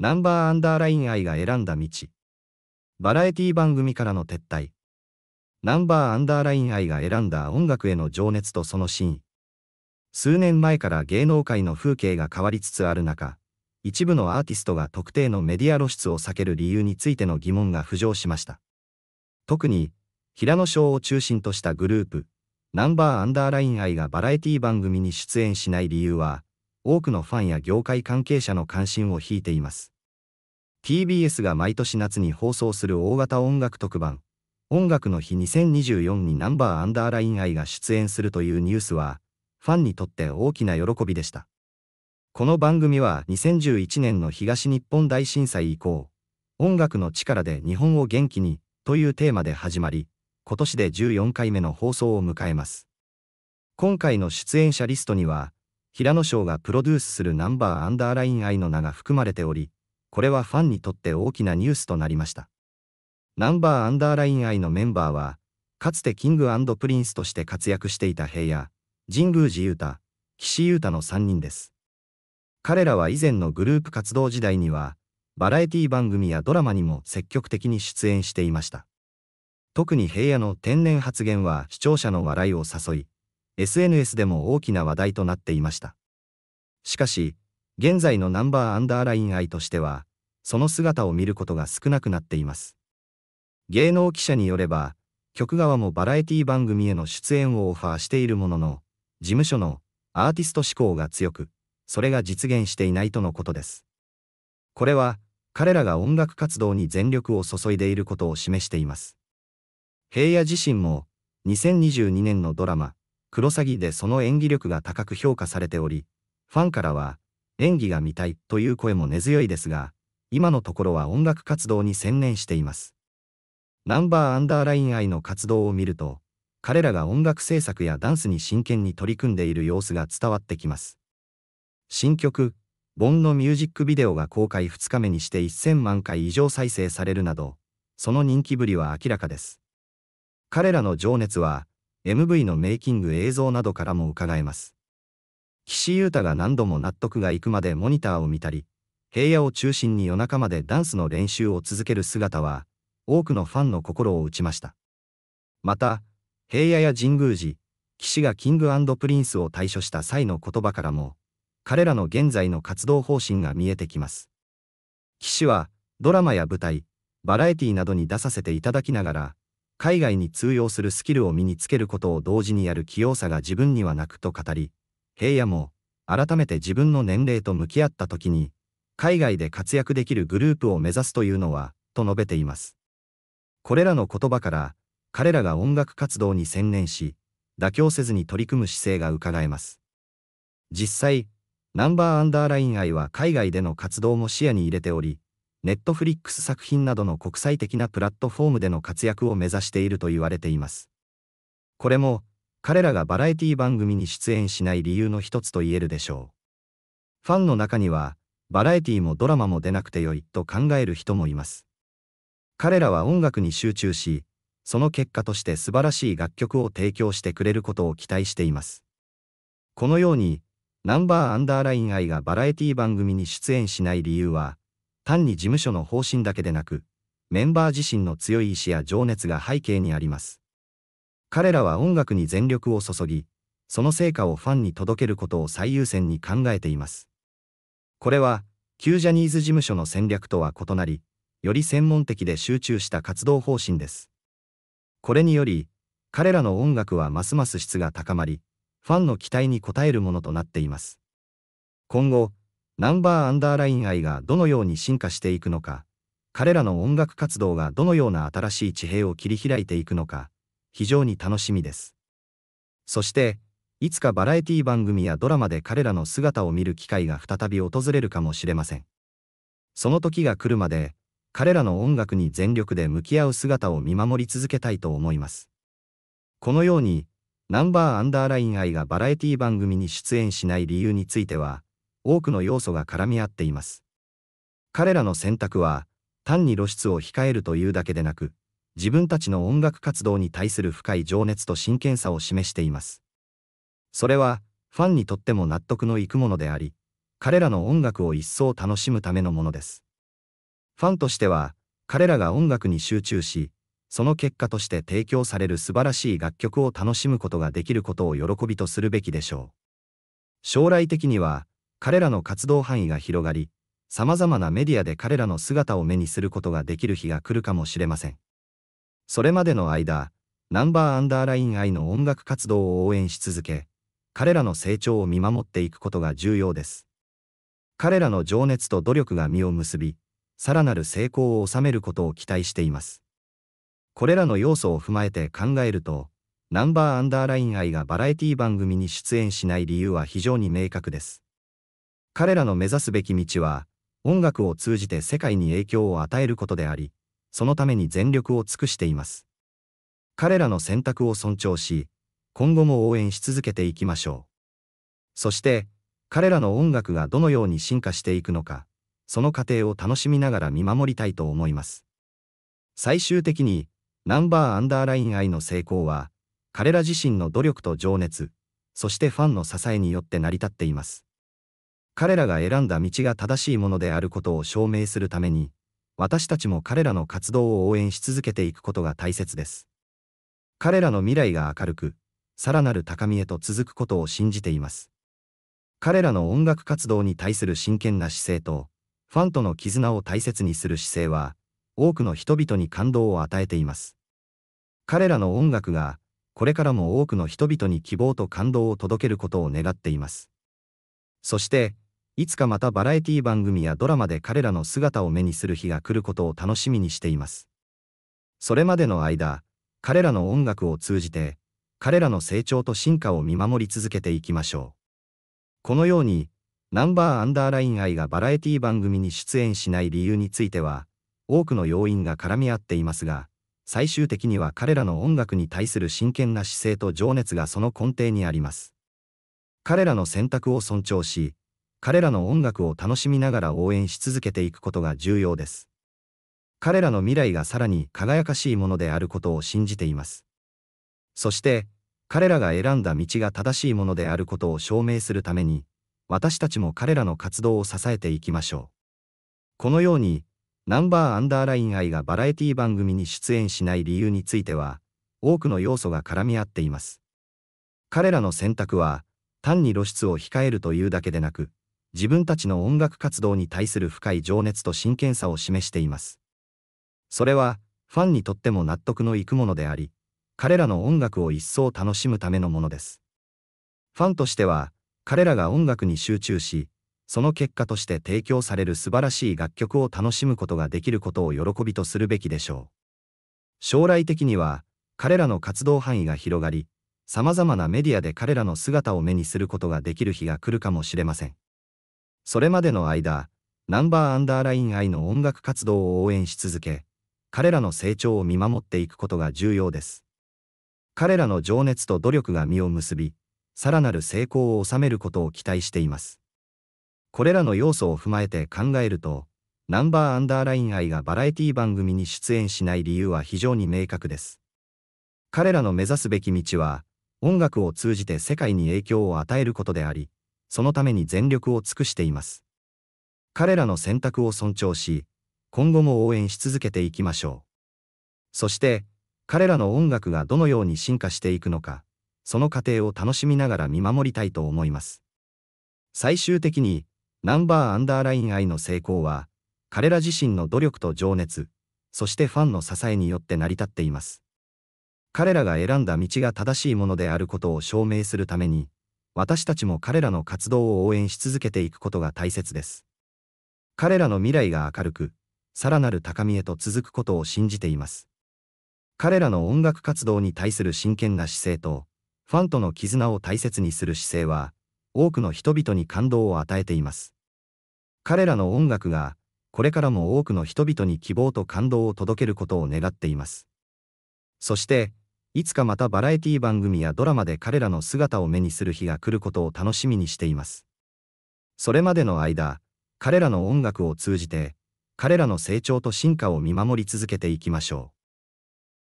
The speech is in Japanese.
ナンバーアンダーライン愛が選んだ道。バラエティ番組からの撤退。ナンバーアンダーライン愛が選んだ音楽への情熱とその真意。数年前から芸能界の風景が変わりつつある中、一部のアーティストが特定のメディア露出を避ける理由についての疑問が浮上しました。特に、平野翔を中心としたグループ、ナンバーアンダーライン愛がバラエティ番組に出演しない理由は、多くのファンや業界関係者の関心を引いています。TBS が毎年夏に放送する大型音楽特番「音楽の日2024」にナンバーアンダーライン愛が出演するというニュースはファンにとって大きな喜びでしたこの番組は2011年の東日本大震災以降「音楽の力で日本を元気に」というテーマで始まり今年で14回目の放送を迎えます今回の出演者リストには平野翔がプロデュースするナンバーアンダーライン愛の名が含まれており、これはファンにとって大きなニュースとなりました。ナンバーアンダーライン愛のメンバーは、かつてキングプリンスとして活躍していた平野、神宮寺勇太、岸優太の3人です。彼らは以前のグループ活動時代には、バラエティ番組やドラマにも積極的に出演していました。特に平野の天然発言は視聴者の笑いを誘い、SNS でも大きな話題となっていました。しかし、現在のナンバーアンダーライン愛としては、その姿を見ることが少なくなっています。芸能記者によれば、局側もバラエティ番組への出演をオファーしているものの、事務所のアーティスト志向が強く、それが実現していないとのことです。これは、彼らが音楽活動に全力を注いでいることを示しています。平野自身も、2022年のドラマ、クロサギでその演技力が高く評価されており、ファンからは、演技が見たいという声も根強いですが、今のところは音楽活動に専念しています。ナンバーアンダーライン愛の活動を見ると、彼らが音楽制作やダンスに真剣に取り組んでいる様子が伝わってきます。新曲、ボンのミュージックビデオが公開2日目にして1000万回以上再生されるなど、その人気ぶりは明らかです。彼らの情熱は、MV のメイキング映像などからも伺えます。岸優太が何度も納得がいくまでモニターを見たり、平野を中心に夜中までダンスの練習を続ける姿は、多くのファンの心を打ちました。また、平野や神宮寺、岸がキングプリンスを退所した際の言葉からも、彼らの現在の活動方針が見えてきます。岸は、ドラマや舞台、バラエティなどに出させていただきながら、海外に通用するスキルを身につけることを同時にやる器用さが自分にはなくと語り、平野も改めて自分の年齢と向き合った時に、海外で活躍できるグループを目指すというのは、と述べています。これらの言葉から、彼らが音楽活動に専念し、妥協せずに取り組む姿勢がうかがえます。実際、ナンバーアンダーライン愛は海外での活動も視野に入れており、ネットフリックス作品などの国際的なプラットフォームでの活躍を目指していると言われています。これも、彼らがバラエティ番組に出演しない理由の一つと言えるでしょう。ファンの中には、バラエティもドラマも出なくてよいと考える人もいます。彼らは音楽に集中し、その結果として素晴らしい楽曲を提供してくれることを期待しています。このように、ナンバーアンダーライン愛がバラエティ番組に出演しない理由は、単に事務所の方針だけでなく、メンバー自身の強い意志や情熱が背景にあります。彼らは音楽に全力を注ぎ、その成果をファンに届けることを最優先に考えています。これは、旧ジャニーズ事務所の戦略とは異なり、より専門的で集中した活動方針です。これにより、彼らの音楽はますます質が高まり、ファンの期待に応えるものとなっています。今後、ナンバーアンダーライン愛がどのように進化していくのか、彼らの音楽活動がどのような新しい地平を切り開いていくのか、非常に楽しみです。そして、いつかバラエティ番組やドラマで彼らの姿を見る機会が再び訪れるかもしれません。その時が来るまで、彼らの音楽に全力で向き合う姿を見守り続けたいと思います。このように、ナンバーアンダーライン愛がバラエティ番組に出演しない理由については、多くの要素が絡み合っています。彼らの選択は、単に露出を控えるというだけでなく、自分たちの音楽活動に対する深い情熱と真剣さを示しています。それは、ファンにとっても納得のいくものであり、彼らの音楽を一層楽しむためのものです。ファンとしては、彼らが音楽に集中し、その結果として提供される素晴らしい楽曲を楽しむことができることを喜びとするべきでしょう。将来的には、彼らの活動範囲が広がり、様々なメディアで彼らの姿を目にすることができる日が来るかもしれません。それまでの間、ナンバーアンダーライン愛の音楽活動を応援し続け、彼らの成長を見守っていくことが重要です。彼らの情熱と努力が実を結び、さらなる成功を収めることを期待しています。これらの要素を踏まえて考えると、ナンバーアンダーライン愛がバラエティ番組に出演しない理由は非常に明確です。彼らの目指すべき道は、音楽を通じて世界に影響を与えることであり、そのために全力を尽くしています。彼らの選択を尊重し、今後も応援し続けていきましょう。そして、彼らの音楽がどのように進化していくのか、その過程を楽しみながら見守りたいと思います。最終的に、ナンバーアンダーライン愛の成功は、彼ら自身の努力と情熱、そしてファンの支えによって成り立っています。彼らが選んだ道が正しいものであることを証明するために、私たちも彼らの活動を応援し続けていくことが大切です。彼らの未来が明るく、さらなる高みへと続くことを信じています。彼らの音楽活動に対する真剣な姿勢と、ファンとの絆を大切にする姿勢は、多くの人々に感動を与えています。彼らの音楽が、これからも多くの人々に希望と感動を届けることを願っています。そして、いつかまたバラエティ番組やドラマで彼らの姿を目にする日が来ることを楽しみにしています。それまでの間、彼らの音楽を通じて、彼らの成長と進化を見守り続けていきましょう。このように、ナンバーアンダーライン愛がバラエティ番組に出演しない理由については、多くの要因が絡み合っていますが、最終的には彼らの音楽に対する真剣な姿勢と情熱がその根底にあります。彼らの選択を尊重し、彼らの音楽を楽しみながら応援し続けていくことが重要です。彼らの未来がさらに輝かしいものであることを信じています。そして、彼らが選んだ道が正しいものであることを証明するために、私たちも彼らの活動を支えていきましょう。このように、ナンバーアンダーライン愛がバラエティ番組に出演しない理由については、多くの要素が絡み合っています。彼らの選択は、単に露出を控えるというだけでなく、自分たちの音楽活動に対する深い情熱と真剣さを示しています。それは、ファンにとっても納得のいくものであり、彼らの音楽を一層楽しむためのものです。ファンとしては、彼らが音楽に集中し、その結果として提供される素晴らしい楽曲を楽しむことができることを喜びとするべきでしょう。将来的には、彼らの活動範囲が広がり、様々なメディアで彼らの姿を目にすることができる日が来るかもしれません。それまでの間、ナンバーアンダーライン愛の音楽活動を応援し続け、彼らの成長を見守っていくことが重要です。彼らの情熱と努力が実を結び、さらなる成功を収めることを期待しています。これらの要素を踏まえて考えると、ナンバーアンダーライン愛がバラエティ番組に出演しない理由は非常に明確です。彼らの目指すべき道は、音楽を通じて世界に影響を与えることであり、そのために全力を尽くしています。彼らの選択を尊重し、今後も応援し続けていきましょう。そして、彼らの音楽がどのように進化していくのか、その過程を楽しみながら見守りたいと思います。最終的に、ナンバーアンダーライン愛の成功は、彼ら自身の努力と情熱、そしてファンの支えによって成り立っています。彼らが選んだ道が正しいものであることを証明するために、私たちも彼らの活動を応援し続けていくことが大切です。彼らの未来が明るく、さらなる高みへと続くことを信じています。彼らの音楽活動に対する真剣な姿勢と、ファンとの絆を大切にする姿勢は、多くの人々に感動を与えています。彼らの音楽が、これからも多くの人々に希望と感動を届けることを願っています。そして、いつかまたバラエティ番組やドラマで彼らの姿を目にする日が来ることを楽しみにしています。それまでの間、彼らの音楽を通じて、彼らの成長と進化を見守り続けていきましょう。